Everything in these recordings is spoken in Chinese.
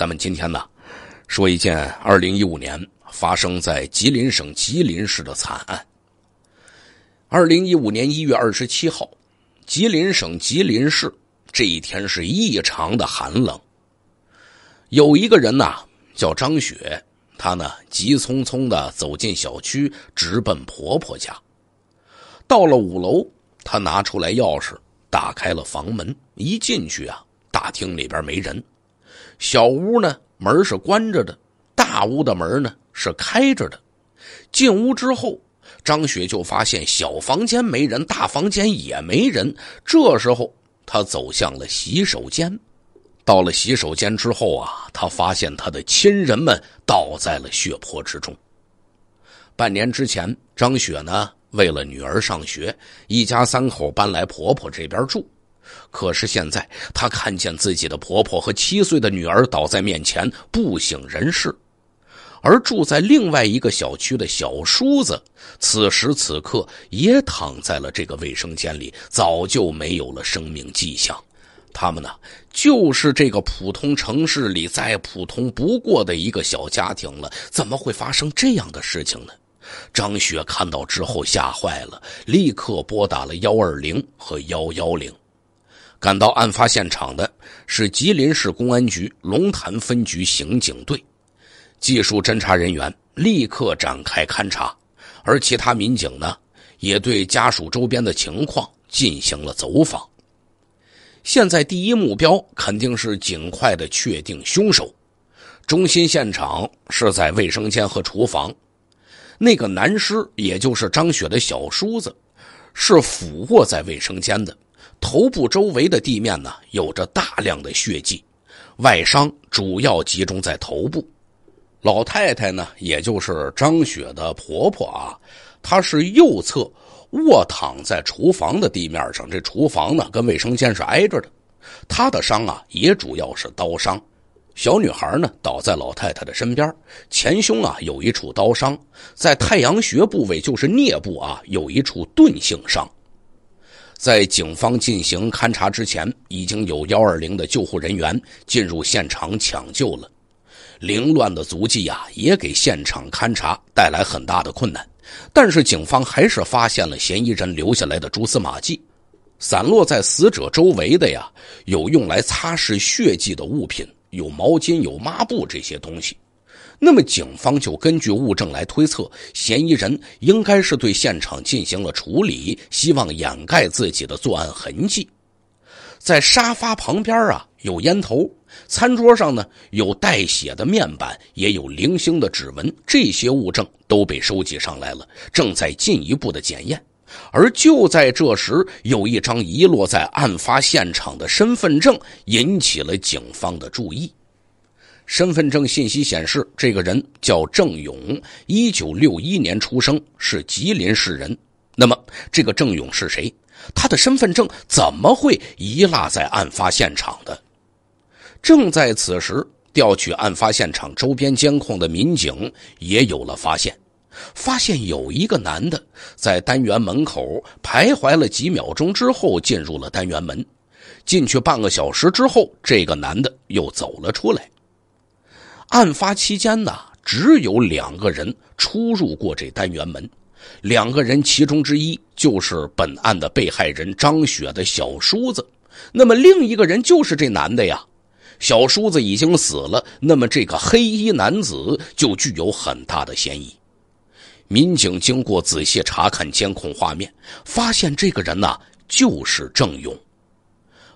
咱们今天呢，说一件二零一五年发生在吉林省吉林市的惨案。二零一五年一月二十七号，吉林省吉林市这一天是异常的寒冷。有一个人呐，叫张雪，她呢急匆匆的走进小区，直奔婆婆家。到了五楼，她拿出来钥匙，打开了房门。一进去啊，大厅里边没人。小屋呢，门是关着的；大屋的门呢是开着的。进屋之后，张雪就发现小房间没人，大房间也没人。这时候，她走向了洗手间。到了洗手间之后啊，她发现她的亲人们倒在了血泊之中。半年之前，张雪呢为了女儿上学，一家三口搬来婆婆这边住。可是现在，她看见自己的婆婆和七岁的女儿倒在面前，不省人事；而住在另外一个小区的小叔子，此时此刻也躺在了这个卫生间里，早就没有了生命迹象。他们呢，就是这个普通城市里再普通不过的一个小家庭了，怎么会发生这样的事情呢？张雪看到之后吓坏了，立刻拨打了幺二零和幺幺零。赶到案发现场的是吉林市公安局龙潭分局刑警队技术侦查人员，立刻展开勘查，而其他民警呢，也对家属周边的情况进行了走访。现在第一目标肯定是尽快的确定凶手。中心现场是在卫生间和厨房，那个男尸，也就是张雪的小叔子，是俯卧在卫生间的。头部周围的地面呢，有着大量的血迹，外伤主要集中在头部。老太太呢，也就是张雪的婆婆啊，她是右侧卧躺在厨房的地面上，这厨房呢跟卫生间是挨着的。她的伤啊，也主要是刀伤。小女孩呢，倒在老太太的身边，前胸啊有一处刀伤，在太阳穴部位就是颞部啊有一处钝性伤。在警方进行勘查之前，已经有幺二零的救护人员进入现场抢救了。凌乱的足迹呀，也给现场勘查带来很大的困难。但是警方还是发现了嫌疑人留下来的蛛丝马迹。散落在死者周围的呀，有用来擦拭血迹的物品，有毛巾，有抹布这些东西。那么，警方就根据物证来推测，嫌疑人应该是对现场进行了处理，希望掩盖自己的作案痕迹。在沙发旁边啊，有烟头；餐桌上呢，有带血的面板，也有零星的指纹。这些物证都被收集上来了，正在进一步的检验。而就在这时，有一张遗落在案发现场的身份证引起了警方的注意。身份证信息显示，这个人叫郑勇，一九六一年出生，是吉林市人。那么，这个郑勇是谁？他的身份证怎么会遗落在案发现场的？正在此时，调取案发现场周边监控的民警也有了发现，发现有一个男的在单元门口徘徊了几秒钟之后进入了单元门，进去半个小时之后，这个男的又走了出来。案发期间呢，只有两个人出入过这单元门，两个人其中之一就是本案的被害人张雪的小叔子，那么另一个人就是这男的呀。小叔子已经死了，那么这个黑衣男子就具有很大的嫌疑。民警经过仔细查看监控画面，发现这个人呢就是郑勇。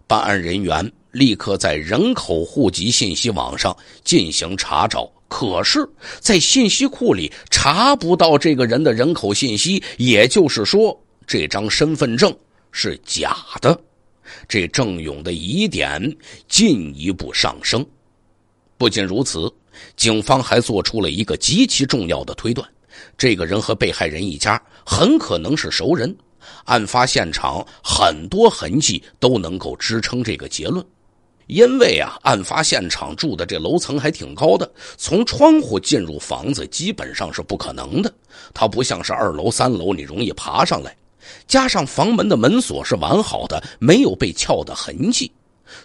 办案人员。立刻在人口户籍信息网上进行查找，可是，在信息库里查不到这个人的人口信息，也就是说，这张身份证是假的。这郑勇的疑点进一步上升。不仅如此，警方还做出了一个极其重要的推断：这个人和被害人一家很可能是熟人。案发现场很多痕迹都能够支撑这个结论。因为啊，案发现场住的这楼层还挺高的，从窗户进入房子基本上是不可能的。它不像是二楼、三楼，你容易爬上来。加上房门的门锁是完好的，没有被撬的痕迹，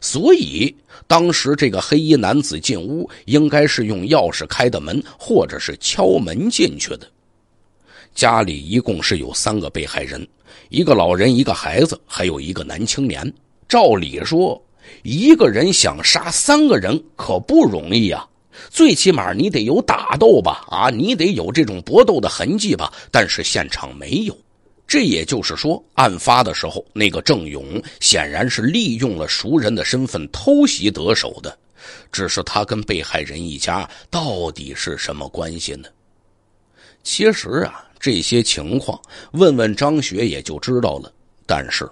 所以当时这个黑衣男子进屋应该是用钥匙开的门，或者是敲门进去的。家里一共是有三个被害人，一个老人，一个孩子，还有一个男青年。照理说。一个人想杀三个人可不容易呀，最起码你得有打斗吧？啊，你得有这种搏斗的痕迹吧？但是现场没有，这也就是说，案发的时候，那个郑勇显然是利用了熟人的身份偷袭得手的。只是他跟被害人一家到底是什么关系呢？其实啊，这些情况问问张学也就知道了，但是。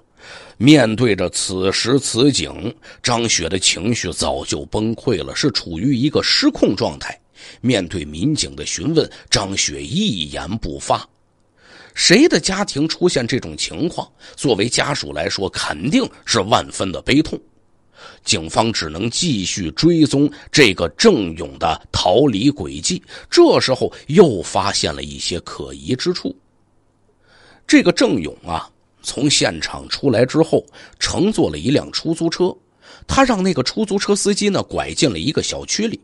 面对着此时此景，张雪的情绪早就崩溃了，是处于一个失控状态。面对民警的询问，张雪一言不发。谁的家庭出现这种情况，作为家属来说，肯定是万分的悲痛。警方只能继续追踪这个郑勇的逃离轨迹。这时候又发现了一些可疑之处。这个郑勇啊。从现场出来之后，乘坐了一辆出租车，他让那个出租车司机呢拐进了一个小区里。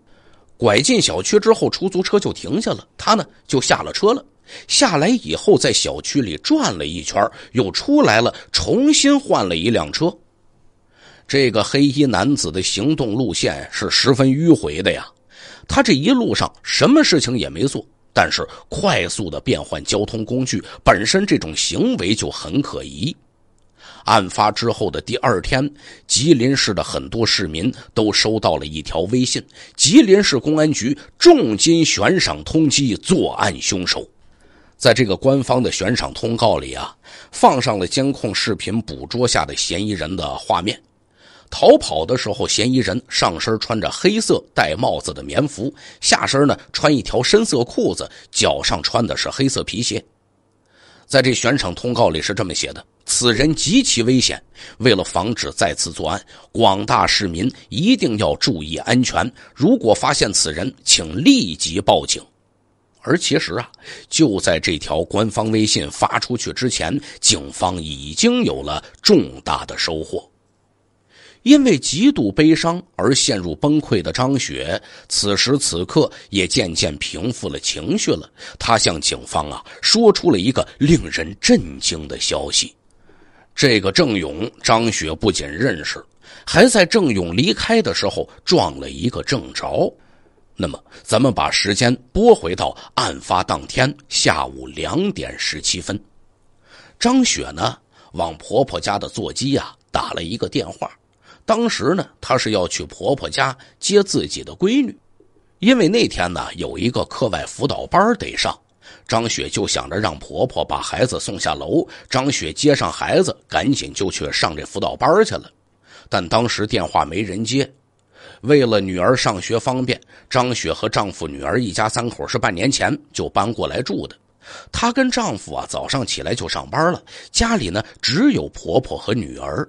拐进小区之后，出租车就停下了，他呢就下了车了。下来以后，在小区里转了一圈，又出来了，重新换了一辆车。这个黑衣男子的行动路线是十分迂回的呀，他这一路上什么事情也没做。但是快速的变换交通工具本身这种行为就很可疑。案发之后的第二天，吉林市的很多市民都收到了一条微信：吉林市公安局重金悬赏通缉作案凶手。在这个官方的悬赏通告里啊，放上了监控视频捕捉下的嫌疑人的画面。逃跑的时候，嫌疑人上身穿着黑色戴帽子的棉服，下身呢穿一条深色裤子，脚上穿的是黑色皮鞋。在这悬赏通告里是这么写的：“此人极其危险，为了防止再次作案，广大市民一定要注意安全。如果发现此人，请立即报警。”而其实啊，就在这条官方微信发出去之前，警方已经有了重大的收获。因为极度悲伤而陷入崩溃的张雪，此时此刻也渐渐平复了情绪了。他向警方啊说出了一个令人震惊的消息：这个郑勇，张雪不仅认识，还在郑勇离开的时候撞了一个正着。那么，咱们把时间拨回到案发当天下午两点十七分，张雪呢往婆婆家的座机啊打了一个电话。当时呢，她是要去婆婆家接自己的闺女，因为那天呢有一个课外辅导班得上。张雪就想着让婆婆把孩子送下楼，张雪接上孩子，赶紧就去上这辅导班去了。但当时电话没人接。为了女儿上学方便，张雪和丈夫、女儿一家三口是半年前就搬过来住的。她跟丈夫啊早上起来就上班了，家里呢只有婆婆和女儿。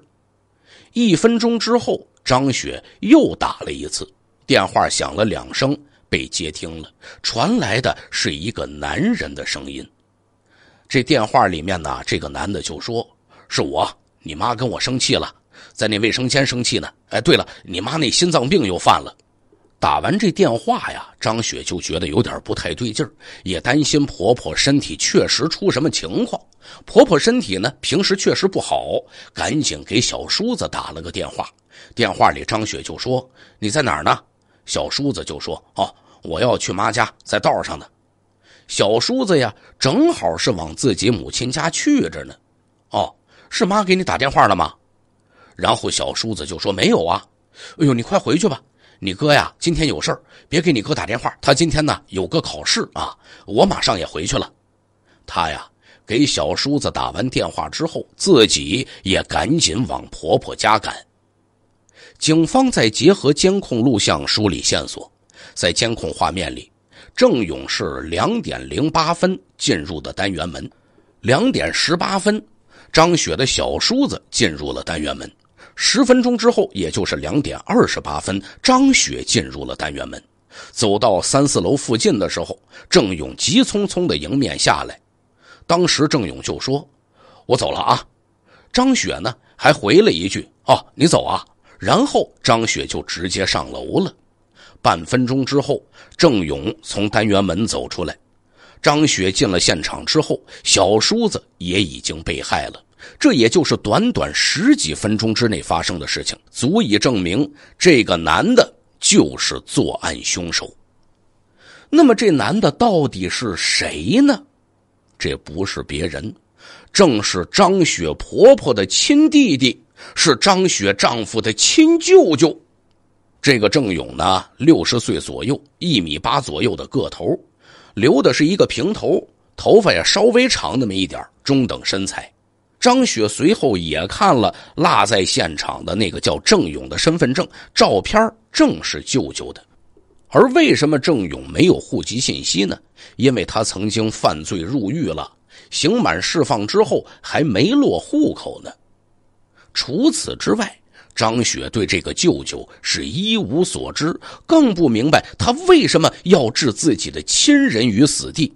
一分钟之后，张雪又打了一次电话，响了两声，被接听了。传来的是一个男人的声音。这电话里面呢，这个男的就说：“是我，你妈跟我生气了，在那卫生间生气呢。哎，对了，你妈那心脏病又犯了。”打完这电话呀，张雪就觉得有点不太对劲儿，也担心婆婆身体确实出什么情况。婆婆身体呢，平时确实不好，赶紧给小叔子打了个电话。电话里张雪就说：“你在哪儿呢？”小叔子就说：“哦，我要去妈家，在道上呢。”小叔子呀，正好是往自己母亲家去着呢。哦，是妈给你打电话了吗？然后小叔子就说：“没有啊。”哎呦，你快回去吧。你哥呀，今天有事儿，别给你哥打电话。他今天呢有个考试啊，我马上也回去了。他呀给小叔子打完电话之后，自己也赶紧往婆婆家赶。警方在结合监控录像梳理线索，在监控画面里，郑勇是两点零八分进入的单元门，两点十八分，张雪的小叔子进入了单元门。十分钟之后，也就是两点二十八分，张雪进入了单元门。走到三四楼附近的时候，郑勇急匆匆的迎面下来。当时郑勇就说：“我走了啊。”张雪呢，还回了一句：“哦，你走啊。”然后张雪就直接上楼了。半分钟之后，郑勇从单元门走出来。张雪进了现场之后，小叔子也已经被害了。这也就是短短十几分钟之内发生的事情，足以证明这个男的就是作案凶手。那么这男的到底是谁呢？这不是别人，正是张雪婆婆的亲弟弟，是张雪丈夫的亲舅舅。这个郑勇呢，六十岁左右，一米八左右的个头，留的是一个平头，头发也稍微长那么一点，中等身材。张雪随后也看了落在现场的那个叫郑勇的身份证照片，正是舅舅的。而为什么郑勇没有户籍信息呢？因为他曾经犯罪入狱了，刑满释放之后还没落户口呢。除此之外，张雪对这个舅舅是一无所知，更不明白他为什么要置自己的亲人于死地。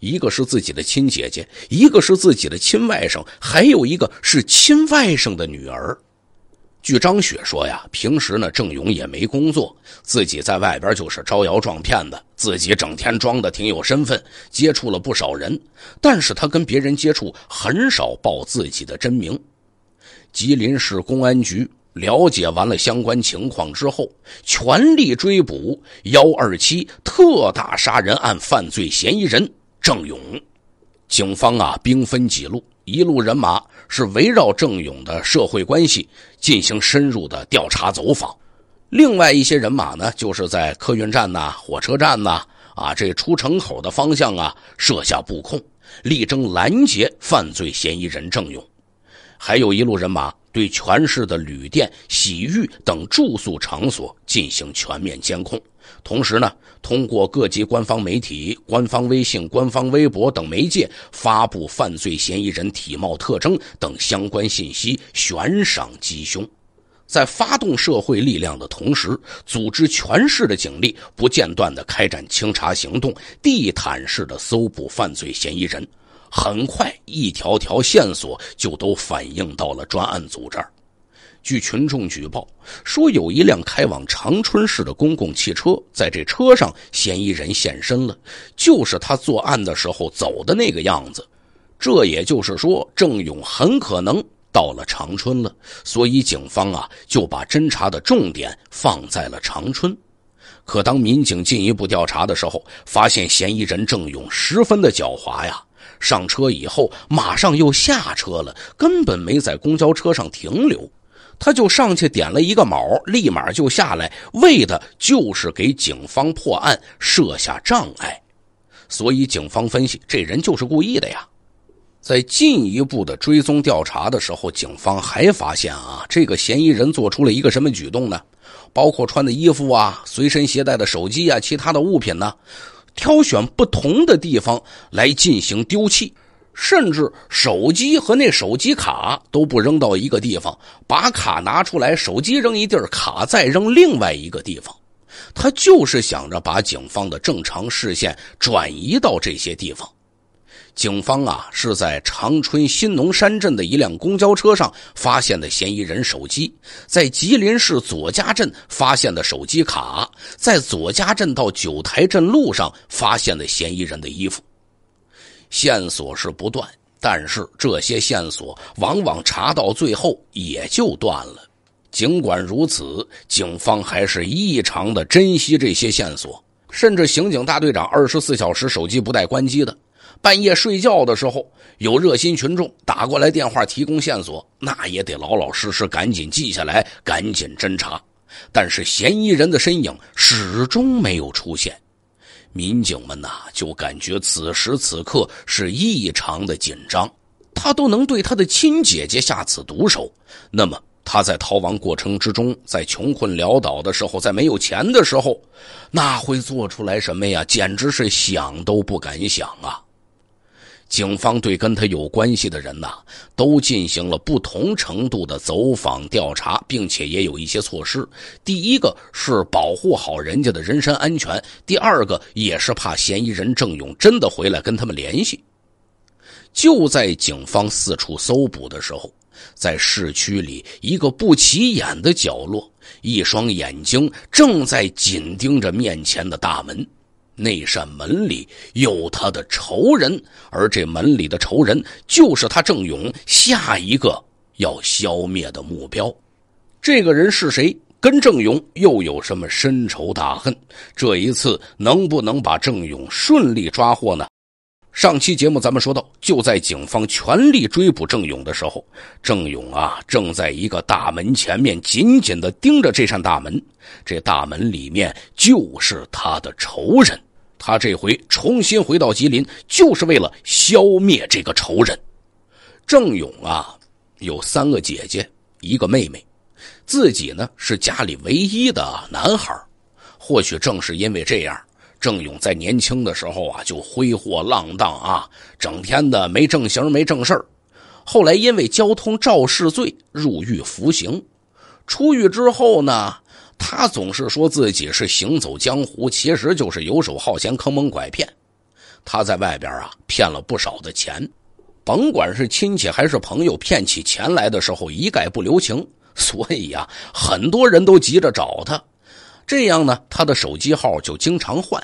一个是自己的亲姐姐，一个是自己的亲外甥，还有一个是亲外甥的女儿。据张雪说呀，平时呢郑勇也没工作，自己在外边就是招摇撞骗的，自己整天装的挺有身份，接触了不少人，但是他跟别人接触很少报自己的真名。吉林市公安局了解完了相关情况之后，全力追捕“幺二七”特大杀人案犯罪嫌疑人。郑勇，警方啊，兵分几路，一路人马是围绕郑勇的社会关系进行深入的调查走访，另外一些人马呢，就是在客运站呐、火车站呐啊这出城口的方向啊设下布控，力争拦截犯罪嫌疑人郑勇。还有一路人马对全市的旅店、洗浴等住宿场所进行全面监控，同时呢，通过各级官方媒体、官方微信、官方微博等媒介发布犯罪嫌疑人体貌特征等相关信息，悬赏缉凶。在发动社会力量的同时，组织全市的警力不间断地开展清查行动，地毯式的搜捕犯罪嫌疑人。很快，一条条线索就都反映到了专案组这儿。据群众举报说，有一辆开往长春市的公共汽车，在这车上嫌疑人现身了，就是他作案的时候走的那个样子。这也就是说，郑勇很可能到了长春了。所以，警方啊就把侦查的重点放在了长春。可当民警进一步调查的时候，发现嫌疑人郑勇十分的狡猾呀。上车以后，马上又下车了，根本没在公交车上停留。他就上去点了一个卯，立马就下来，为的就是给警方破案设下障碍。所以，警方分析这人就是故意的呀。在进一步的追踪调查的时候，警方还发现啊，这个嫌疑人做出了一个什么举动呢？包括穿的衣服啊，随身携带的手机啊，其他的物品呢？挑选不同的地方来进行丢弃，甚至手机和那手机卡都不扔到一个地方，把卡拿出来，手机扔一地儿，卡再扔另外一个地方，他就是想着把警方的正常视线转移到这些地方。警方啊是在长春新农山镇的一辆公交车上发现的嫌疑人手机，在吉林市左家镇发现的手机卡，在左家镇到九台镇路上发现的嫌疑人的衣服，线索是不断，但是这些线索往往查到最后也就断了。尽管如此，警方还是异常的珍惜这些线索，甚至刑警大队长二十四小时手机不带关机的。半夜睡觉的时候，有热心群众打过来电话提供线索，那也得老老实实赶紧记下来，赶紧侦查。但是嫌疑人的身影始终没有出现，民警们呐就感觉此时此刻是异常的紧张。他都能对他的亲姐姐下此毒手，那么他在逃亡过程之中，在穷困潦倒的时候，在没有钱的时候，那会做出来什么呀？简直是想都不敢想啊！警方对跟他有关系的人呐，都进行了不同程度的走访调查，并且也有一些措施。第一个是保护好人家的人身安全，第二个也是怕嫌疑人郑勇真的回来跟他们联系。就在警方四处搜捕的时候，在市区里一个不起眼的角落，一双眼睛正在紧盯着面前的大门。那扇门里有他的仇人，而这门里的仇人就是他郑勇下一个要消灭的目标。这个人是谁？跟郑勇又有什么深仇大恨？这一次能不能把郑勇顺利抓获呢？上期节目咱们说到，就在警方全力追捕郑勇的时候，郑勇啊正在一个大门前面紧紧地盯着这扇大门，这大门里面就是他的仇人。他这回重新回到吉林，就是为了消灭这个仇人。郑勇啊，有三个姐姐，一个妹妹，自己呢是家里唯一的男孩。或许正是因为这样，郑勇在年轻的时候啊就挥霍浪荡啊，整天的没正形没正事后来因为交通肇事罪入狱服刑，出狱之后呢。他总是说自己是行走江湖，其实就是游手好闲、坑蒙拐骗。他在外边啊骗了不少的钱，甭管是亲戚还是朋友，骗起钱来的时候一概不留情。所以啊，很多人都急着找他，这样呢，他的手机号就经常换。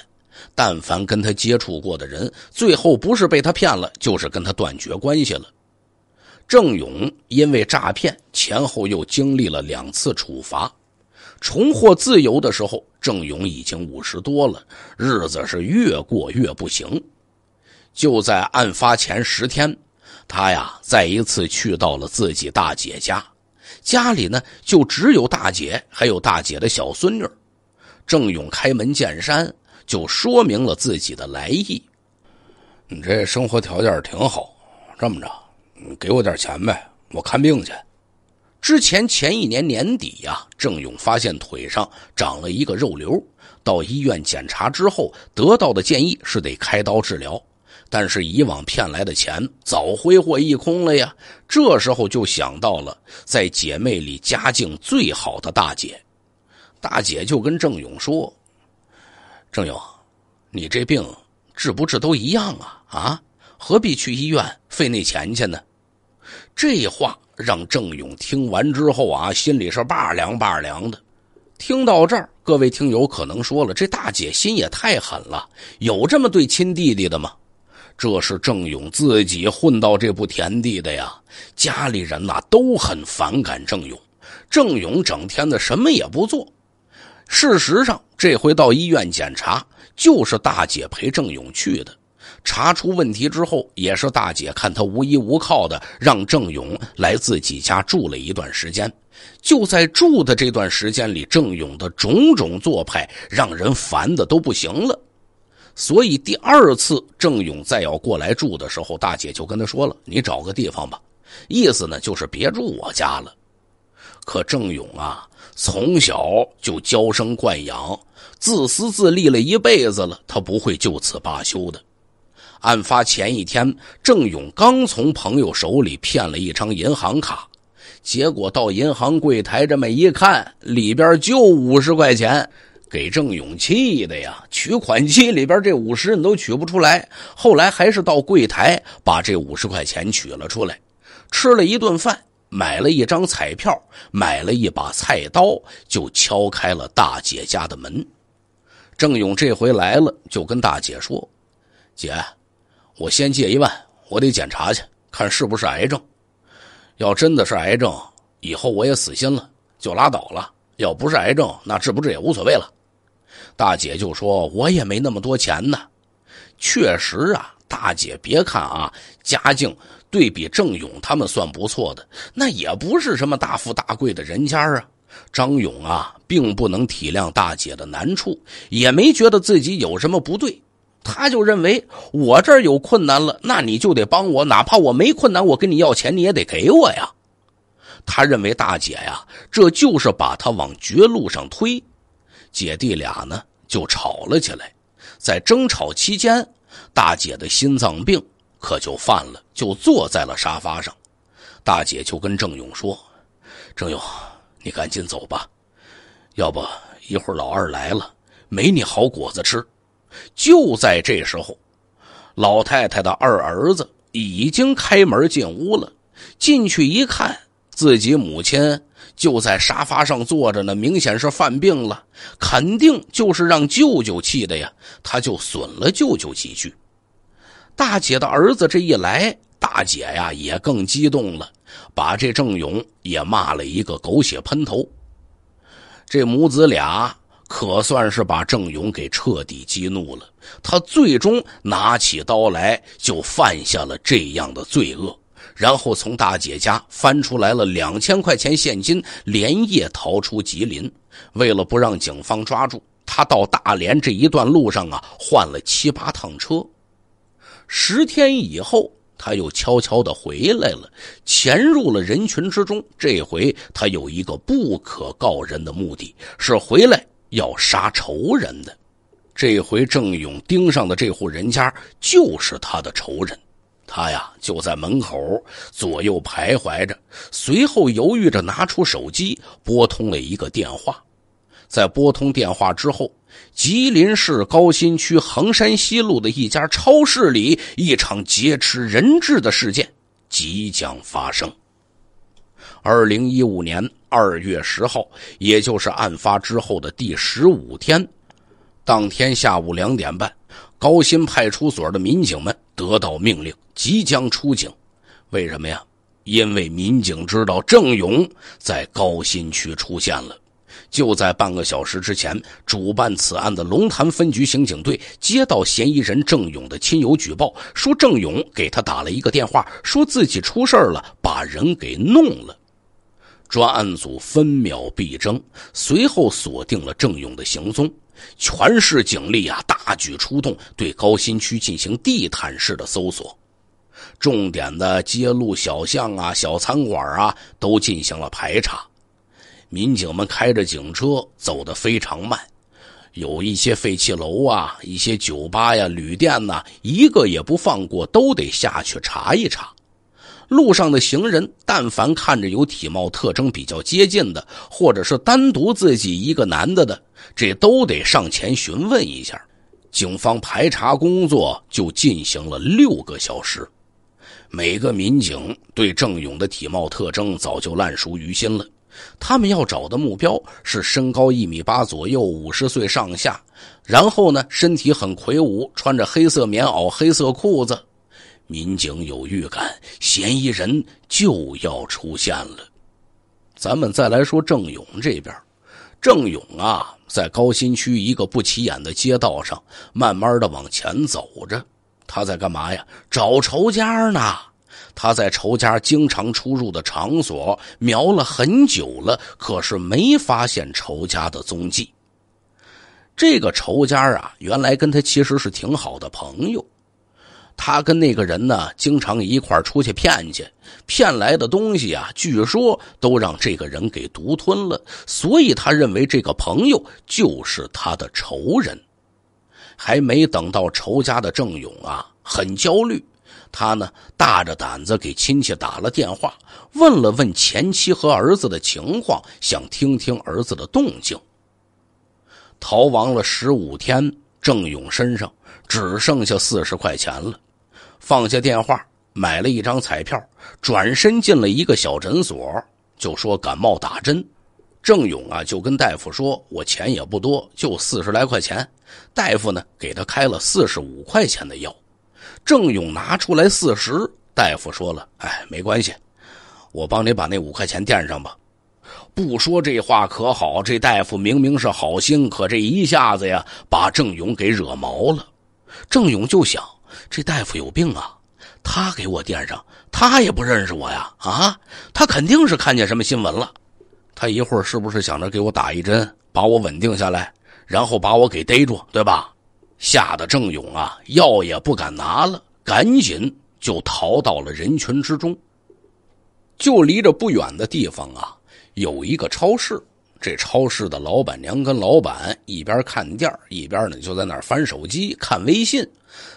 但凡跟他接触过的人，最后不是被他骗了，就是跟他断绝关系了。郑勇因为诈骗，前后又经历了两次处罚。重获自由的时候，郑勇已经五十多了，日子是越过越不行。就在案发前十天，他呀再一次去到了自己大姐家，家里呢就只有大姐还有大姐的小孙女。郑勇开门见山就说明了自己的来意：“你这生活条件挺好，这么着，你给我点钱呗，我看病去。”之前前一年年底呀，郑勇发现腿上长了一个肉瘤，到医院检查之后得到的建议是得开刀治疗。但是以往骗来的钱早挥霍一空了呀，这时候就想到了在姐妹里家境最好的大姐。大姐就跟郑勇说：“郑勇，你这病治不治都一样啊啊，何必去医院费那钱去呢？”这话让郑勇听完之后啊，心里是拔凉拔凉的。听到这儿，各位听友可能说了，这大姐心也太狠了，有这么对亲弟弟的吗？这是郑勇自己混到这步田地的呀，家里人呐都很反感郑勇。郑勇整天的什么也不做，事实上这回到医院检查，就是大姐陪郑勇去的。查出问题之后，也是大姐看他无依无靠的，让郑勇来自己家住了一段时间。就在住的这段时间里，郑勇的种种做派让人烦的都不行了。所以第二次郑勇再要过来住的时候，大姐就跟他说了：“你找个地方吧。”意思呢就是别住我家了。可郑勇啊，从小就娇生惯养、自私自利了一辈子了，他不会就此罢休的。案发前一天，郑勇刚从朋友手里骗了一张银行卡，结果到银行柜台这么一看，里边就五十块钱，给郑勇气的呀！取款机里边这五十你都取不出来。后来还是到柜台把这五十块钱取了出来，吃了一顿饭，买了一张彩票，买了一把菜刀，就敲开了大姐家的门。郑勇这回来了，就跟大姐说：“姐。”我先借一万，我得检查去，看是不是癌症。要真的是癌症，以后我也死心了，就拉倒了。要不是癌症，那治不治也无所谓了。大姐就说：“我也没那么多钱呢。”确实啊，大姐，别看啊，家境对比郑勇他们算不错的，那也不是什么大富大贵的人家啊。张勇啊，并不能体谅大姐的难处，也没觉得自己有什么不对。他就认为我这儿有困难了，那你就得帮我，哪怕我没困难，我跟你要钱你也得给我呀。他认为大姐呀，这就是把他往绝路上推。姐弟俩呢就吵了起来，在争吵期间，大姐的心脏病可就犯了，就坐在了沙发上。大姐就跟郑勇说：“郑勇，你赶紧走吧，要不一会儿老二来了，没你好果子吃。”就在这时候，老太太的二儿子已经开门进屋了。进去一看，自己母亲就在沙发上坐着呢，明显是犯病了，肯定就是让舅舅气的呀。他就损了舅舅几句。大姐的儿子这一来，大姐呀也更激动了，把这郑勇也骂了一个狗血喷头。这母子俩。可算是把郑勇给彻底激怒了，他最终拿起刀来，就犯下了这样的罪恶。然后从大姐家翻出来了两千块钱现金，连夜逃出吉林。为了不让警方抓住，他到大连这一段路上啊，换了七八趟车。十天以后，他又悄悄的回来了，潜入了人群之中。这回他有一个不可告人的目的，是回来。要杀仇人的，这回郑勇盯上的这户人家就是他的仇人。他呀就在门口左右徘徊着，随后犹豫着拿出手机拨通了一个电话。在拨通电话之后，吉林市高新区衡山西路的一家超市里，一场劫持人质的事件即将发生。二零一五年二月十号，也就是案发之后的第十五天，当天下午两点半，高新派出所的民警们得到命令，即将出警。为什么呀？因为民警知道郑勇在高新区出现了。就在半个小时之前，主办此案的龙潭分局刑警队接到嫌疑人郑勇的亲友举报，说郑勇给他打了一个电话，说自己出事了，把人给弄了。专案组分秒必争，随后锁定了郑勇的行踪，全市警力啊大举出动，对高新区进行地毯式的搜索，重点的街路小巷啊、小餐馆啊都进行了排查。民警们开着警车走得非常慢，有一些废弃楼啊、一些酒吧呀、旅店呐，一个也不放过，都得下去查一查。路上的行人，但凡看着有体貌特征比较接近的，或者是单独自己一个男的的，这都得上前询问一下。警方排查工作就进行了六个小时，每个民警对郑勇的体貌特征早就烂熟于心了。他们要找的目标是身高一米八左右，五十岁上下，然后呢，身体很魁梧，穿着黑色棉袄、黑色裤子。民警有预感，嫌疑人就要出现了。咱们再来说郑勇这边。郑勇啊，在高新区一个不起眼的街道上，慢慢的往前走着。他在干嘛呀？找仇家呢。他在仇家经常出入的场所瞄了很久了，可是没发现仇家的踪迹。这个仇家啊，原来跟他其实是挺好的朋友。他跟那个人呢，经常一块出去骗去，骗来的东西啊，据说都让这个人给独吞了，所以他认为这个朋友就是他的仇人。还没等到仇家的郑勇啊，很焦虑，他呢大着胆子给亲戚打了电话，问了问前妻和儿子的情况，想听听儿子的动静。逃亡了十五天，郑勇身上只剩下四十块钱了。放下电话，买了一张彩票，转身进了一个小诊所，就说感冒打针。郑勇啊，就跟大夫说：“我钱也不多，就四十来块钱。”大夫呢，给他开了四十五块钱的药。郑勇拿出来四十，大夫说了：“哎，没关系，我帮你把那五块钱垫上吧。”不说这话可好？这大夫明明是好心，可这一下子呀，把郑勇给惹毛了。郑勇就想。这大夫有病啊，他给我垫上，他也不认识我呀啊，他肯定是看见什么新闻了，他一会儿是不是想着给我打一针，把我稳定下来，然后把我给逮住，对吧？吓得郑勇啊，药也不敢拿了，赶紧就逃到了人群之中。就离着不远的地方啊，有一个超市。这超市的老板娘跟老板一边看店一边呢就在那儿翻手机看微信，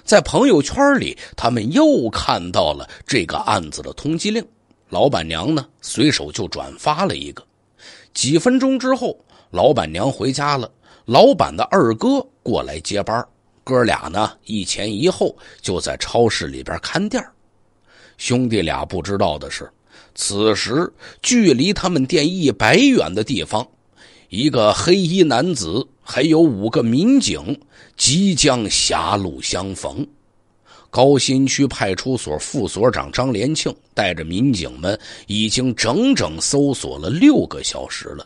在朋友圈里，他们又看到了这个案子的通缉令。老板娘呢，随手就转发了一个。几分钟之后，老板娘回家了，老板的二哥过来接班，哥俩呢一前一后就在超市里边看店兄弟俩不知道的是。此时，距离他们店一百远的地方，一个黑衣男子还有五个民警即将狭路相逢。高新区派出所副所长张连庆带着民警们，已经整整搜索了六个小时了。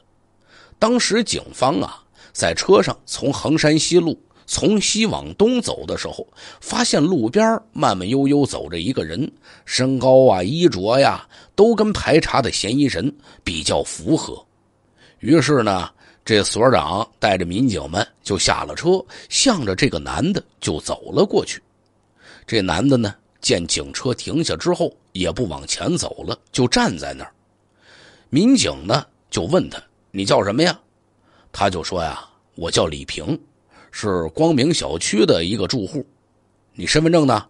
当时，警方啊在车上从衡山西路。从西往东走的时候，发现路边慢慢悠悠走着一个人，身高啊、衣着呀，都跟排查的嫌疑人比较符合。于是呢，这所长带着民警们就下了车，向着这个男的就走了过去。这男的呢，见警车停下之后，也不往前走了，就站在那儿。民警呢，就问他：“你叫什么呀？”他就说：“呀，我叫李平。”是光明小区的一个住户，你身份证呢？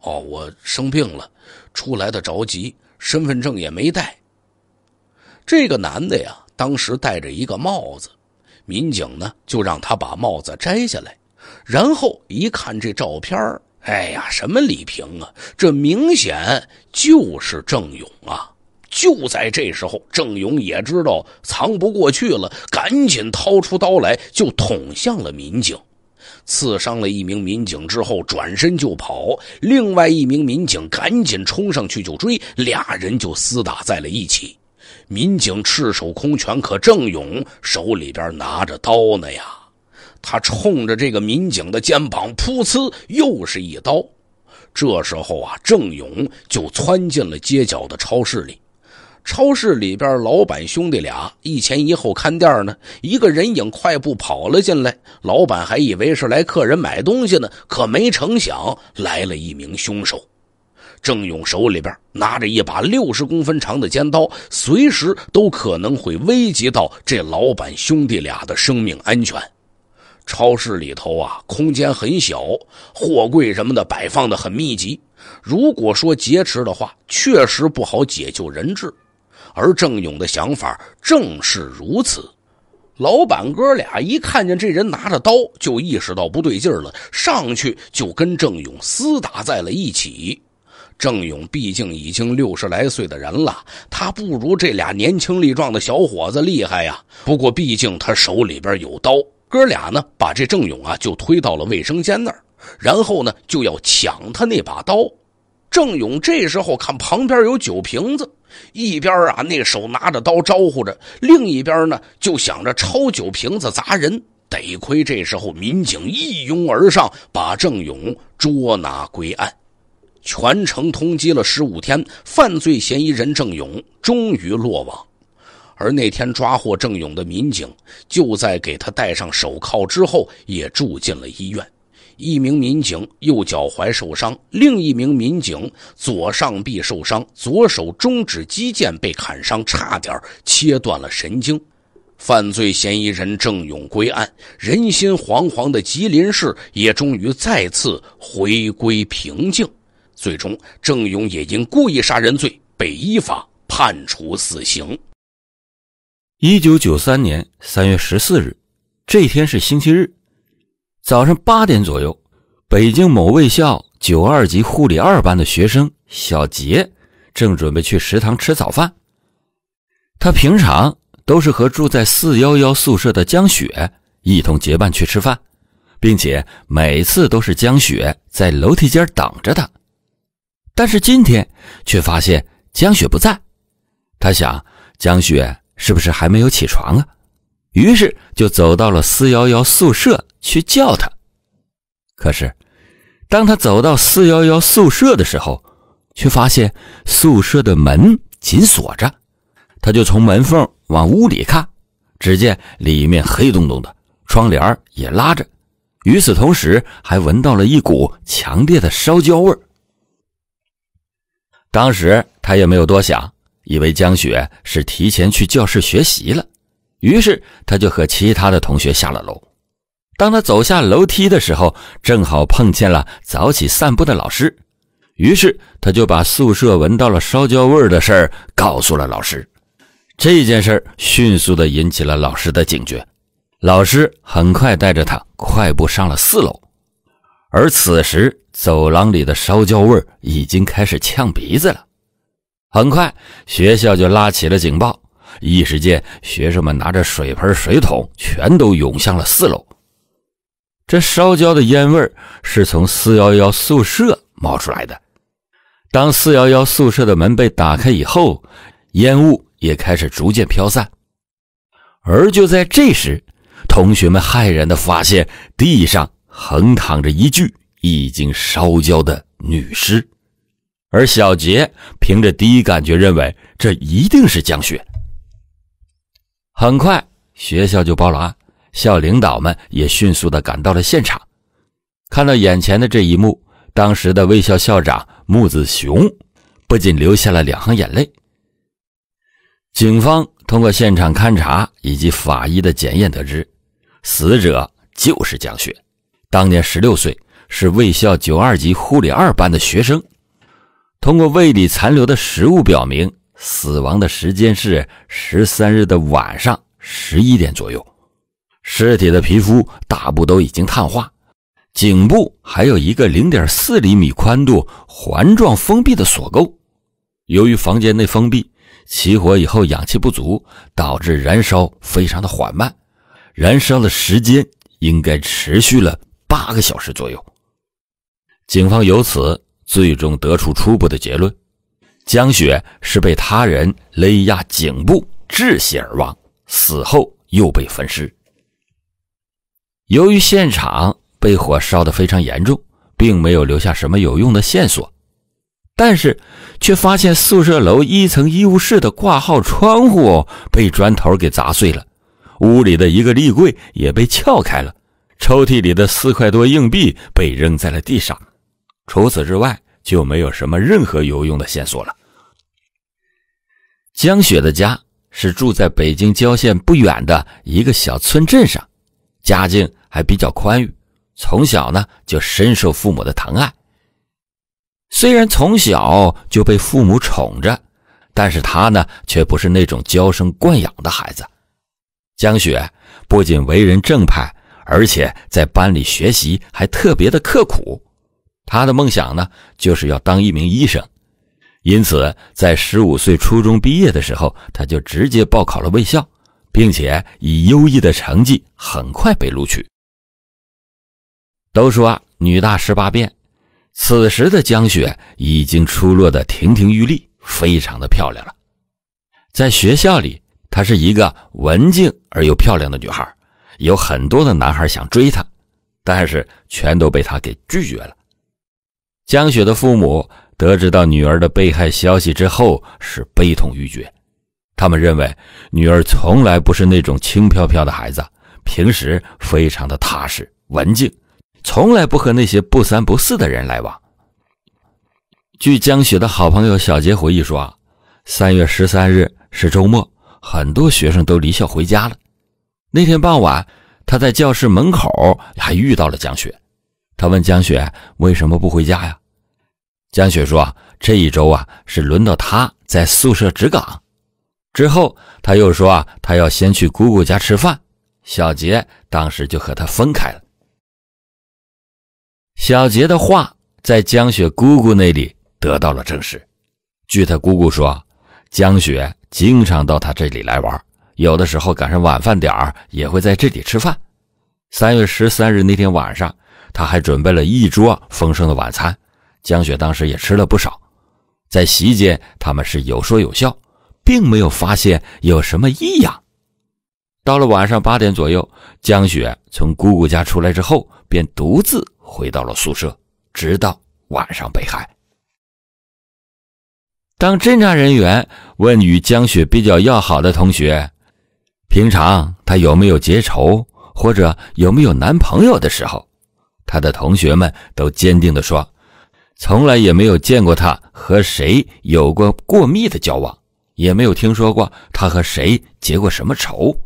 哦，我生病了，出来的着急，身份证也没带。这个男的呀，当时戴着一个帽子，民警呢就让他把帽子摘下来，然后一看这照片哎呀，什么李平啊，这明显就是郑勇啊。就在这时候，郑勇也知道藏不过去了，赶紧掏出刀来就捅向了民警，刺伤了一名民警之后，转身就跑。另外一名民警赶紧冲上去就追，俩人就厮打在了一起。民警赤手空拳，可郑勇手里边拿着刀呢呀！他冲着这个民警的肩膀噗呲，又是一刀。这时候啊，郑勇就窜进了街角的超市里。超市里边，老板兄弟俩一前一后看店呢。一个人影快步跑了进来，老板还以为是来客人买东西呢，可没成想来了一名凶手。郑勇手里边拿着一把六十公分长的尖刀，随时都可能会危及到这老板兄弟俩的生命安全。超市里头啊，空间很小，货柜什么的摆放的很密集。如果说劫持的话，确实不好解救人质。而郑勇的想法正是如此。老板哥俩一看见这人拿着刀，就意识到不对劲了，上去就跟郑勇厮打在了一起。郑勇毕竟已经六十来岁的人了，他不如这俩年轻力壮的小伙子厉害呀。不过，毕竟他手里边有刀，哥俩呢把这郑勇啊就推到了卫生间那儿，然后呢就要抢他那把刀。郑勇这时候看旁边有酒瓶子。一边啊，那手拿着刀招呼着，另一边呢，就想着抄酒瓶子砸人。得亏这时候民警一拥而上，把郑勇捉拿归案。全城通缉了十五天，犯罪嫌疑人郑勇终于落网。而那天抓获郑勇的民警，就在给他戴上手铐之后，也住进了医院。一名民警右脚踝受伤，另一名民警左上臂受伤，左手中指肌腱被砍伤，差点切断了神经。犯罪嫌疑人郑勇归案，人心惶惶的吉林市也终于再次回归平静。最终，郑勇也因故意杀人罪被依法判处死刑。一九九三年三月十四日，这天是星期日。早上八点左右，北京某卫校九二级护理二班的学生小杰正准备去食堂吃早饭。他平常都是和住在四幺幺宿舍的江雪一同结伴去吃饭，并且每次都是江雪在楼梯间等着他。但是今天却发现江雪不在，他想，江雪是不是还没有起床啊？于是就走到了四幺幺宿舍去叫他，可是当他走到四幺幺宿舍的时候，却发现宿舍的门紧锁着。他就从门缝往屋里看，只见里面黑洞洞的，窗帘也拉着。与此同时，还闻到了一股强烈的烧焦味当时他也没有多想，以为江雪是提前去教室学习了。于是他就和其他的同学下了楼。当他走下楼梯的时候，正好碰见了早起散步的老师。于是他就把宿舍闻到了烧焦味的事儿告诉了老师。这件事迅速的引起了老师的警觉，老师很快带着他快步上了四楼。而此时走廊里的烧焦味已经开始呛鼻子了。很快，学校就拉起了警报。一时间，学生们拿着水盆、水桶，全都涌向了四楼。这烧焦的烟味是从四幺幺宿舍冒出来的。当四幺幺宿舍的门被打开以后，烟雾也开始逐渐飘散。而就在这时，同学们骇然地发现地上横躺着一具已经烧焦的女尸。而小杰凭着第一感觉认为，这一定是江雪。很快，学校就报了案，校领导们也迅速的赶到了现场。看到眼前的这一幕，当时的卫校校长木子雄不仅流下了两行眼泪。警方通过现场勘查以及法医的检验得知，死者就是江雪，当年十六岁，是卫校九二级护理二班的学生。通过胃里残留的食物表明。死亡的时间是十三日的晚上十一点左右，尸体的皮肤大部都已经碳化，颈部还有一个零点四厘米宽度环状封闭的锁沟。由于房间内封闭，起火以后氧气不足，导致燃烧非常的缓慢，燃烧的时间应该持续了八个小时左右。警方由此最终得出初步的结论。江雪是被他人勒压颈部窒息而亡，死后又被焚尸。由于现场被火烧得非常严重，并没有留下什么有用的线索，但是却发现宿舍楼一层医务室的挂号窗户被砖头给砸碎了，屋里的一个立柜也被撬开了，抽屉里的四块多硬币被扔在了地上。除此之外，就没有什么任何有用的线索了。江雪的家是住在北京郊县不远的一个小村镇上，家境还比较宽裕。从小呢，就深受父母的疼爱。虽然从小就被父母宠着，但是他呢，却不是那种娇生惯养的孩子。江雪不仅为人正派，而且在班里学习还特别的刻苦。他的梦想呢，就是要当一名医生，因此在十五岁初中毕业的时候，他就直接报考了卫校，并且以优异的成绩很快被录取。都说女大十八变，此时的江雪已经出落得亭亭玉立，非常的漂亮了。在学校里，她是一个文静而又漂亮的女孩，有很多的男孩想追她，但是全都被她给拒绝了。江雪的父母得知到女儿的被害消息之后是悲痛欲绝，他们认为女儿从来不是那种轻飘飘的孩子，平时非常的踏实文静，从来不和那些不三不四的人来往。据江雪的好朋友小杰回忆说啊，三月十三日是周末，很多学生都离校回家了。那天傍晚，他在教室门口还遇到了江雪，他问江雪为什么不回家呀？江雪说：“这一周啊是轮到他在宿舍值岗。”之后，他又说：“啊，他要先去姑姑家吃饭。”小杰当时就和他分开了。小杰的话在江雪姑姑那里得到了证实。据他姑姑说，江雪经常到他这里来玩，有的时候赶上晚饭点儿也会在这里吃饭。三月十三日那天晚上，他还准备了一桌丰盛的晚餐。江雪当时也吃了不少，在席间他们是有说有笑，并没有发现有什么异样。到了晚上八点左右，江雪从姑姑家出来之后，便独自回到了宿舍，直到晚上被害。当侦查人员问与江雪比较要好的同学，平常她有没有结仇或者有没有男朋友的时候，她的同学们都坚定地说。从来也没有见过他和谁有过过密的交往，也没有听说过他和谁结过什么仇。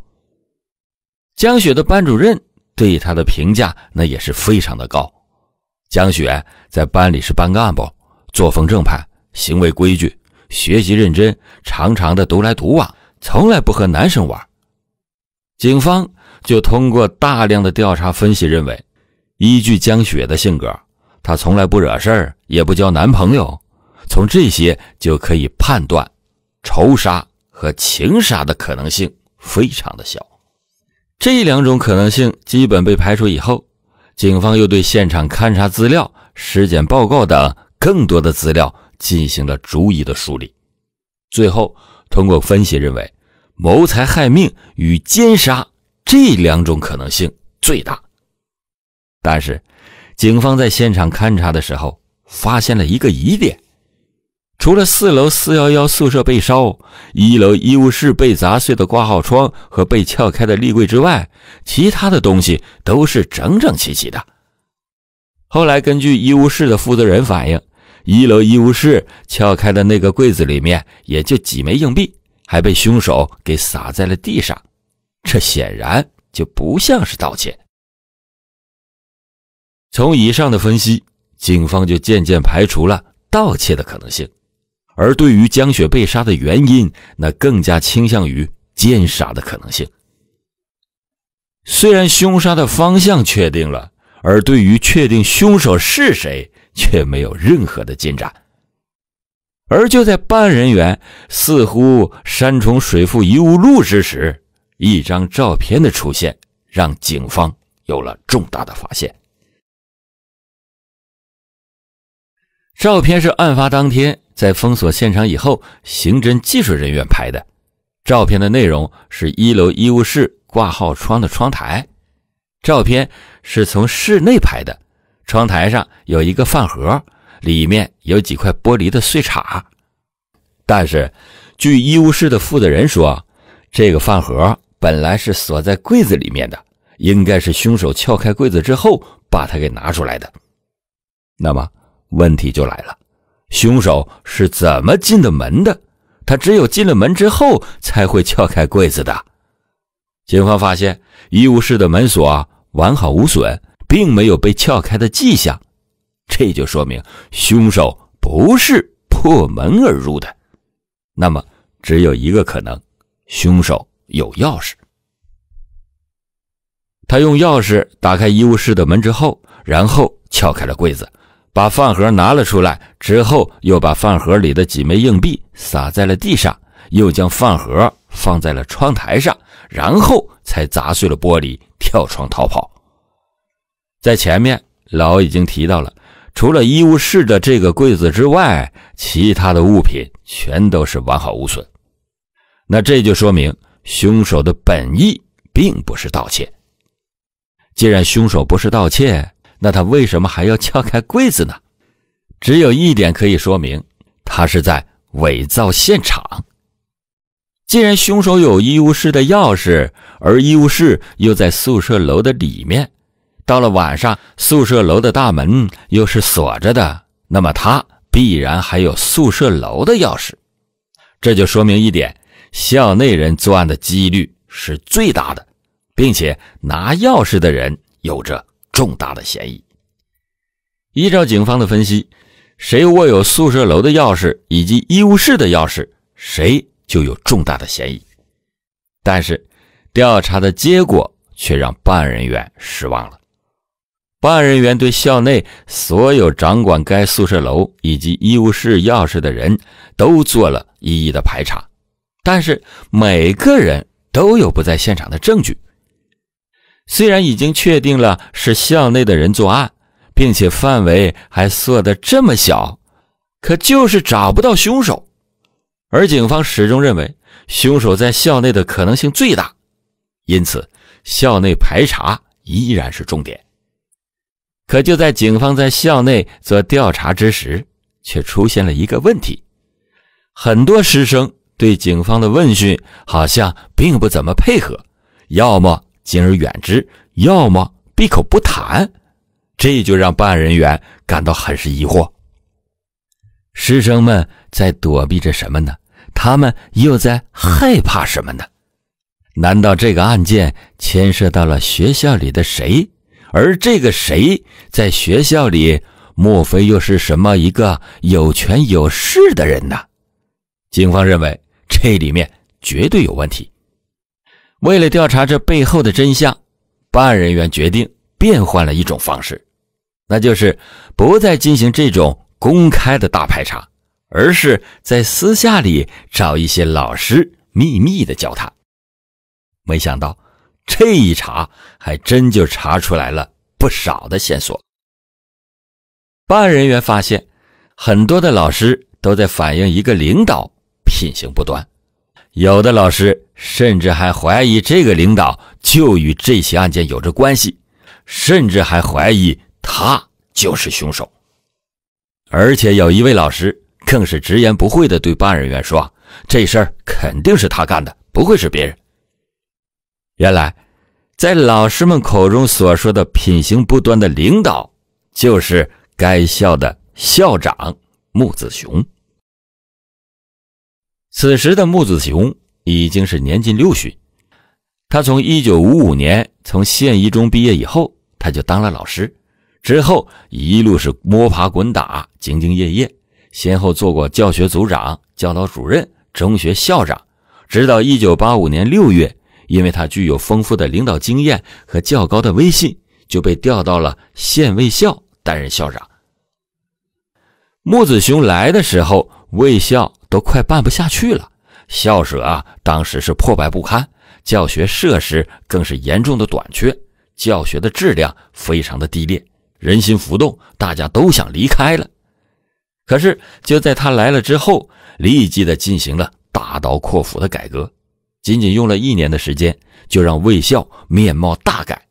江雪的班主任对他的评价那也是非常的高。江雪在班里是班干部，作风正派，行为规矩，学习认真，常常的独来独往，从来不和男生玩。警方就通过大量的调查分析认为，依据江雪的性格。她从来不惹事儿，也不交男朋友，从这些就可以判断，仇杀和情杀的可能性非常的小。这两种可能性基本被排除以后，警方又对现场勘查资料、尸检报告等更多的资料进行了逐一的梳理，最后通过分析认为，谋财害命与奸杀这两种可能性最大，但是。警方在现场勘查的时候，发现了一个疑点：除了四楼四幺幺宿舍被烧，一楼医务室被砸碎的挂号窗和被撬开的立柜之外，其他的东西都是整整齐齐的。后来根据医务室的负责人反映，一楼医务室撬开的那个柜子里面，也就几枚硬币，还被凶手给撒在了地上，这显然就不像是盗窃。从以上的分析，警方就渐渐排除了盗窃的可能性，而对于江雪被杀的原因，那更加倾向于奸杀的可能性。虽然凶杀的方向确定了，而对于确定凶手是谁却没有任何的进展。而就在办案人员似乎山重水复疑无路之时，一张照片的出现让警方有了重大的发现。照片是案发当天在封锁现场以后，刑侦技术人员拍的。照片的内容是一楼医务室挂号窗的窗台。照片是从室内拍的，窗台上有一个饭盒，里面有几块玻璃的碎茬。但是，据医务室的负责人说，这个饭盒本来是锁在柜子里面的，应该是凶手撬开柜子之后把它给拿出来的。那么，问题就来了，凶手是怎么进的门的？他只有进了门之后才会撬开柜子的。警方发现医务室的门锁完好无损，并没有被撬开的迹象，这就说明凶手不是破门而入的。那么，只有一个可能，凶手有钥匙。他用钥匙打开医务室的门之后，然后撬开了柜子。把饭盒拿了出来之后，又把饭盒里的几枚硬币撒在了地上，又将饭盒放在了窗台上，然后才砸碎了玻璃，跳窗逃跑。在前面老已经提到了，除了医务室的这个柜子之外，其他的物品全都是完好无损。那这就说明凶手的本意并不是盗窃。既然凶手不是盗窃，那他为什么还要撬开柜子呢？只有一点可以说明，他是在伪造现场。既然凶手有医务室的钥匙，而医务室又在宿舍楼的里面，到了晚上宿舍楼的大门又是锁着的，那么他必然还有宿舍楼的钥匙。这就说明一点，校内人作案的几率是最大的，并且拿钥匙的人有着。重大的嫌疑。依照警方的分析，谁握有宿舍楼的钥匙以及医务室的钥匙，谁就有重大的嫌疑。但是，调查的结果却让办案人员失望了。办案人员对校内所有掌管该宿舍楼以及医务室钥匙的人都做了一一的排查，但是每个人都有不在现场的证据。虽然已经确定了是校内的人作案，并且范围还缩得这么小，可就是找不到凶手。而警方始终认为凶手在校内的可能性最大，因此校内排查依然是重点。可就在警方在校内做调查之时，却出现了一个问题：很多师生对警方的问讯好像并不怎么配合，要么……敬而远之，要么闭口不谈，这就让办案人员感到很是疑惑。师生们在躲避着什么呢？他们又在害怕什么呢？难道这个案件牵涉到了学校里的谁？而这个谁在学校里，莫非又是什么一个有权有势的人呢？警方认为这里面绝对有问题。为了调查这背后的真相，办案人员决定变换了一种方式，那就是不再进行这种公开的大排查，而是在私下里找一些老师秘密的交谈。没想到，这一查还真就查出来了不少的线索。办案人员发现，很多的老师都在反映一个领导品行不端，有的老师。甚至还怀疑这个领导就与这起案件有着关系，甚至还怀疑他就是凶手。而且有一位老师更是直言不讳地对办案人员说：“这事儿肯定是他干的，不会是别人。”原来，在老师们口中所说的品行不端的领导，就是该校的校长木子雄。此时的木子雄。已经是年近六旬，他从一九五五年从县一中毕业以后，他就当了老师，之后一路是摸爬滚打，兢兢业业，先后做过教学组长、教导主任、中学校长，直到一九八五年六月，因为他具有丰富的领导经验和较高的威信，就被调到了县卫校担任校长。木子雄来的时候，卫校都快办不下去了。校舍啊，当时是破败不堪，教学设施更是严重的短缺，教学的质量非常的低劣，人心浮动，大家都想离开了。可是就在他来了之后，立即的进行了大刀阔斧的改革，仅仅用了一年的时间，就让卫校面貌大改，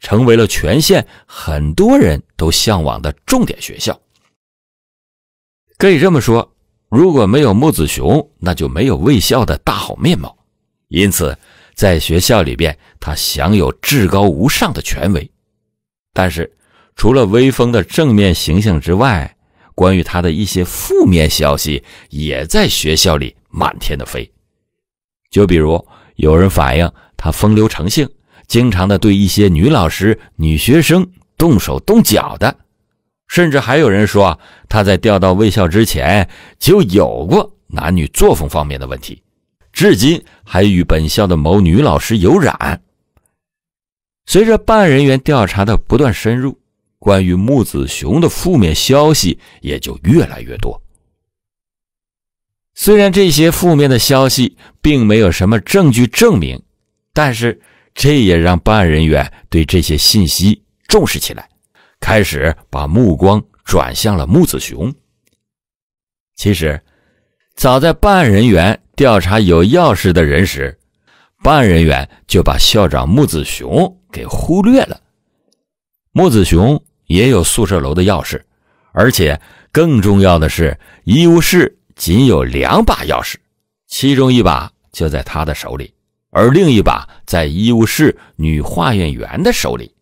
成为了全县很多人都向往的重点学校。可以这么说。如果没有木子雄，那就没有卫校的大好面貌。因此，在学校里边，他享有至高无上的权威。但是，除了威风的正面形象之外，关于他的一些负面消息也在学校里满天的飞。就比如，有人反映他风流成性，经常的对一些女老师、女学生动手动脚的。甚至还有人说，他在调到卫校之前就有过男女作风方面的问题，至今还与本校的某女老师有染。随着办案人员调查的不断深入，关于木子雄的负面消息也就越来越多。虽然这些负面的消息并没有什么证据证明，但是这也让办案人员对这些信息重视起来。开始把目光转向了木子雄。其实，早在办案人员调查有钥匙的人时，办案人员就把校长木子雄给忽略了。木子雄也有宿舍楼的钥匙，而且更重要的是，医务室仅有两把钥匙，其中一把就在他的手里，而另一把在医务室女化验员的手里。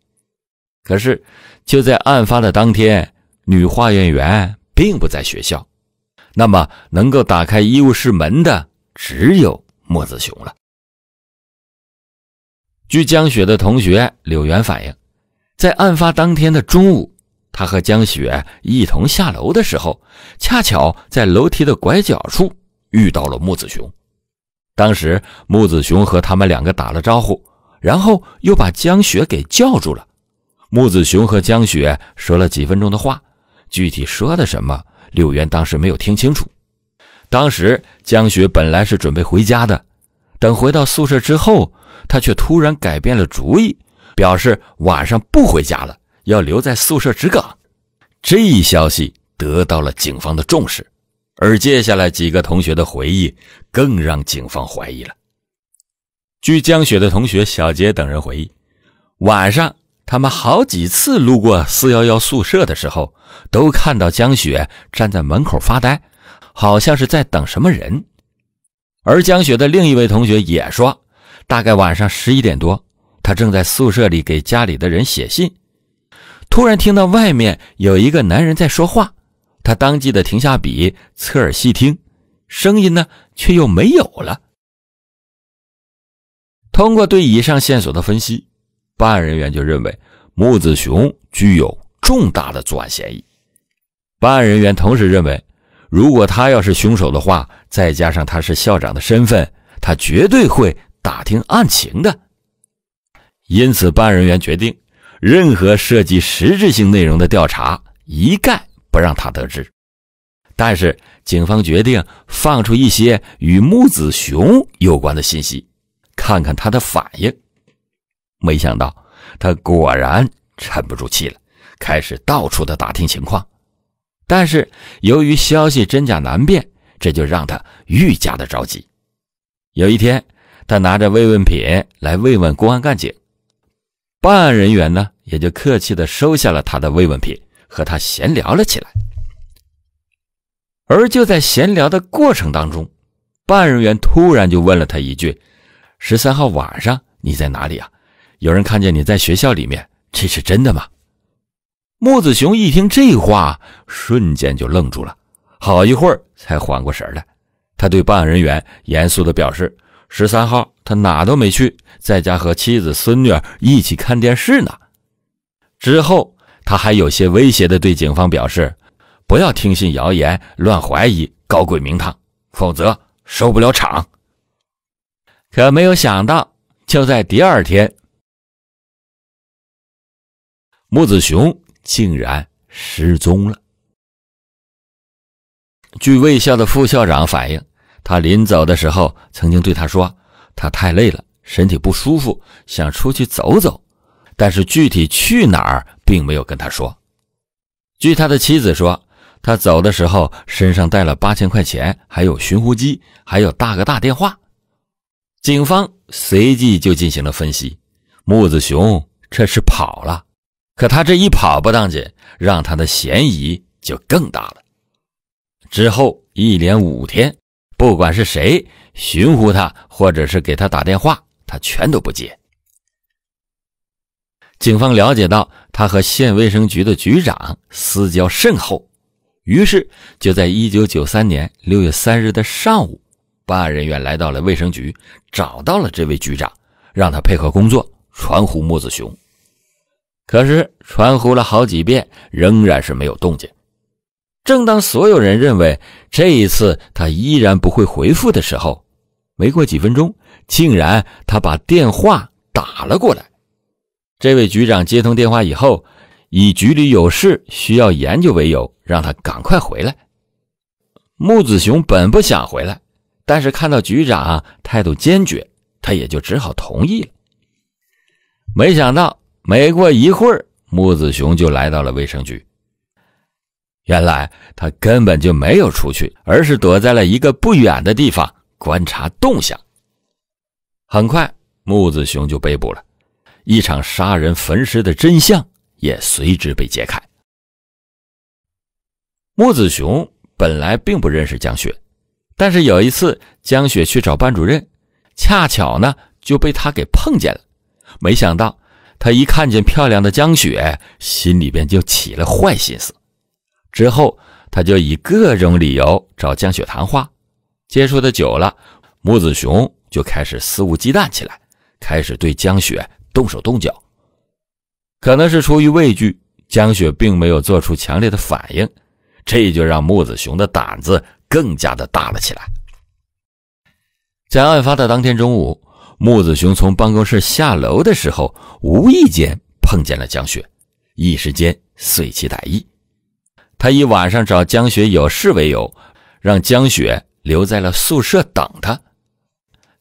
可是。就在案发的当天，女化验员并不在学校。那么，能够打开医务室门的只有莫子雄了。据江雪的同学柳元反映，在案发当天的中午，他和江雪一同下楼的时候，恰巧在楼梯的拐角处遇到了木子雄。当时，木子雄和他们两个打了招呼，然后又把江雪给叫住了。穆子雄和江雪说了几分钟的话，具体说的什么，柳元当时没有听清楚。当时江雪本来是准备回家的，等回到宿舍之后，她却突然改变了主意，表示晚上不回家了，要留在宿舍值岗。这一消息得到了警方的重视，而接下来几个同学的回忆更让警方怀疑了。据江雪的同学小杰等人回忆，晚上。他们好几次路过四幺幺宿舍的时候，都看到江雪站在门口发呆，好像是在等什么人。而江雪的另一位同学也说，大概晚上十一点多，他正在宿舍里给家里的人写信，突然听到外面有一个男人在说话，他当即的停下笔，侧耳细听，声音呢却又没有了。通过对以上线索的分析。办案人员就认为木子雄具有重大的作案嫌疑。办案人员同时认为，如果他要是凶手的话，再加上他是校长的身份，他绝对会打听案情的。因此，办案人员决定，任何涉及实质性内容的调查一概不让他得知。但是，警方决定放出一些与木子雄有关的信息，看看他的反应。没想到他果然沉不住气了，开始到处的打听情况，但是由于消息真假难辨，这就让他愈加的着急。有一天，他拿着慰问品来慰问公安干警，办案人员呢也就客气的收下了他的慰问品，和他闲聊了起来。而就在闲聊的过程当中，办案人员突然就问了他一句：“十三号晚上你在哪里啊？”有人看见你在学校里面，这是真的吗？木子雄一听这话，瞬间就愣住了，好一会儿才缓过神来。他对办案人员严肃地表示：“十三号他哪都没去，在家和妻子、孙女儿一起看电视呢。”之后，他还有些威胁地对警方表示：“不要听信谣言，乱怀疑，搞鬼名堂，否则收不了场。”可没有想到，就在第二天。木子雄竟然失踪了。据卫校的副校长反映，他临走的时候曾经对他说：“他太累了，身体不舒服，想出去走走。”但是具体去哪儿，并没有跟他说。据他的妻子说，他走的时候身上带了八千块钱，还有寻呼机，还有大哥大电话。警方随即就进行了分析：木子雄这是跑了。可他这一跑不当紧，让他的嫌疑就更大了。之后一连五天，不管是谁寻呼他，或者是给他打电话，他全都不接。警方了解到他和县卫生局的局长私交甚厚，于是就在一九九三年六月三日的上午，办案人员来到了卫生局，找到了这位局长，让他配合工作，传呼莫子雄。可是传呼了好几遍，仍然是没有动静。正当所有人认为这一次他依然不会回复的时候，没过几分钟，竟然他把电话打了过来。这位局长接通电话以后，以局里有事需要研究为由，让他赶快回来。木子雄本不想回来，但是看到局长态度坚决，他也就只好同意了。没想到。没过一会儿，木子雄就来到了卫生局。原来他根本就没有出去，而是躲在了一个不远的地方观察动向。很快，木子雄就被捕了，一场杀人焚尸的真相也随之被揭开。木子雄本来并不认识江雪，但是有一次江雪去找班主任，恰巧呢就被他给碰见了，没想到。他一看见漂亮的江雪，心里边就起了坏心思。之后，他就以各种理由找江雪谈话，接触的久了，木子雄就开始肆无忌惮起来，开始对江雪动手动脚。可能是出于畏惧，江雪并没有做出强烈的反应，这就让木子雄的胆子更加的大了起来。在案发的当天中午。木子雄从办公室下楼的时候，无意间碰见了江雪，一时间遂起歹意。他以晚上找江雪有事为由，让江雪留在了宿舍等他。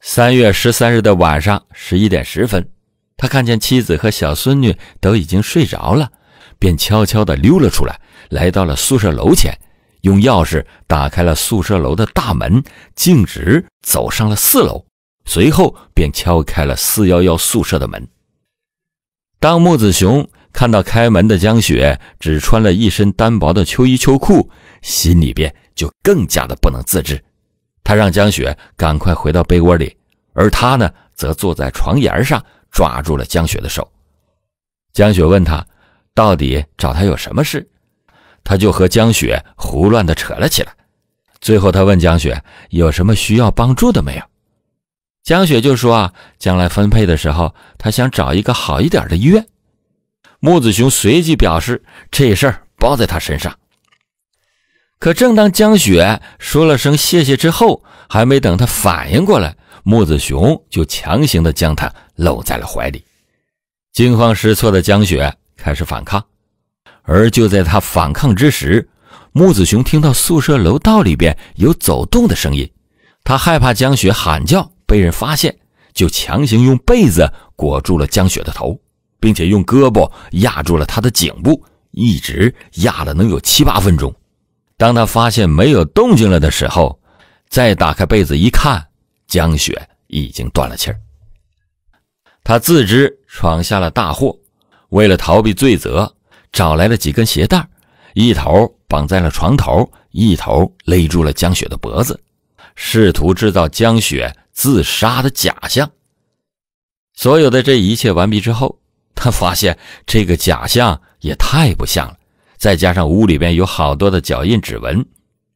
三月十三日的晚上十一点十分，他看见妻子和小孙女都已经睡着了，便悄悄地溜了出来，来到了宿舍楼前，用钥匙打开了宿舍楼的大门，径直走上了四楼。随后便敲开了四幺幺宿舍的门。当木子雄看到开门的江雪只穿了一身单薄的秋衣秋裤，心里边就更加的不能自制。他让江雪赶快回到被窝里，而他呢，则坐在床沿上抓住了江雪的手。江雪问他到底找他有什么事，他就和江雪胡乱的扯了起来。最后，他问江雪有什么需要帮助的没有。江雪就说：“啊，将来分配的时候，他想找一个好一点的医院。”木子雄随即表示：“这事儿包在他身上。”可正当江雪说了声谢谢之后，还没等他反应过来，木子雄就强行的将他搂在了怀里。惊慌失措的江雪开始反抗，而就在他反抗之时，木子雄听到宿舍楼道里边有走动的声音，他害怕江雪喊叫。被人发现，就强行用被子裹住了江雪的头，并且用胳膊压住了她的颈部，一直压了能有七八分钟。当他发现没有动静了的时候，再打开被子一看，江雪已经断了气儿。他自知闯下了大祸，为了逃避罪责，找来了几根鞋带一头绑在了床头，一头勒住了江雪的脖子。试图制造江雪自杀的假象。所有的这一切完毕之后，他发现这个假象也太不像了，再加上屋里边有好多的脚印指纹，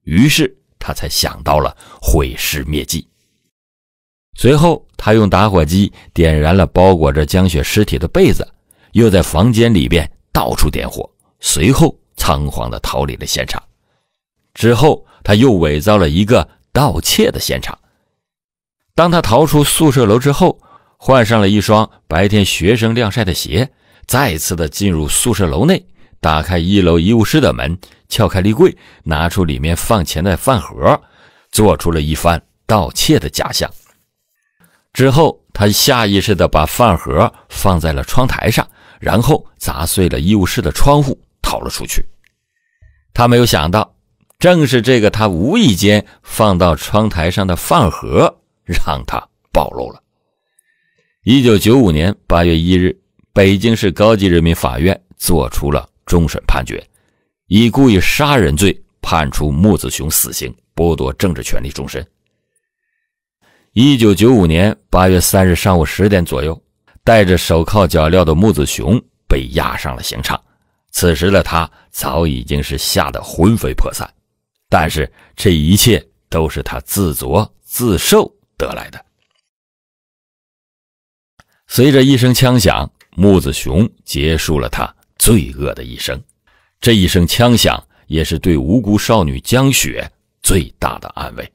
于是他才想到了毁尸灭迹。随后，他用打火机点燃了包裹着江雪尸体的被子，又在房间里边到处点火，随后仓皇的逃离了现场。之后，他又伪造了一个。盗窃的现场。当他逃出宿舍楼之后，换上了一双白天学生晾晒的鞋，再次的进入宿舍楼内，打开一楼医务室的门，撬开立柜，拿出里面放钱的饭盒，做出了一番盗窃的假象。之后，他下意识的把饭盒放在了窗台上，然后砸碎了医务室的窗户，逃了出去。他没有想到。正是这个他无意间放到窗台上的饭盒，让他暴露了。一九九五年八月一日，北京市高级人民法院作出了终审判决，以故意杀人罪判处穆子雄死刑，剥夺政治权利终身。一九九五年八月三日上午十点左右，戴着手铐脚镣的穆子雄被押上了刑场，此时的他早已经是吓得魂飞魄散。但是这一切都是他自作自受得来的。随着一声枪响，木子雄结束了他罪恶的一生。这一声枪响，也是对无辜少女江雪最大的安慰。